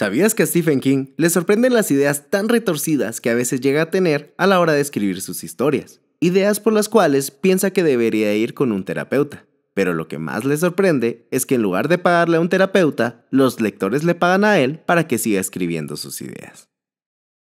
¿Sabías que a Stephen King le sorprenden las ideas tan retorcidas que a veces llega a tener a la hora de escribir sus historias? Ideas por las cuales piensa que debería ir con un terapeuta. Pero lo que más le sorprende es que en lugar de pagarle a un terapeuta, los lectores le pagan a él para que siga escribiendo sus ideas.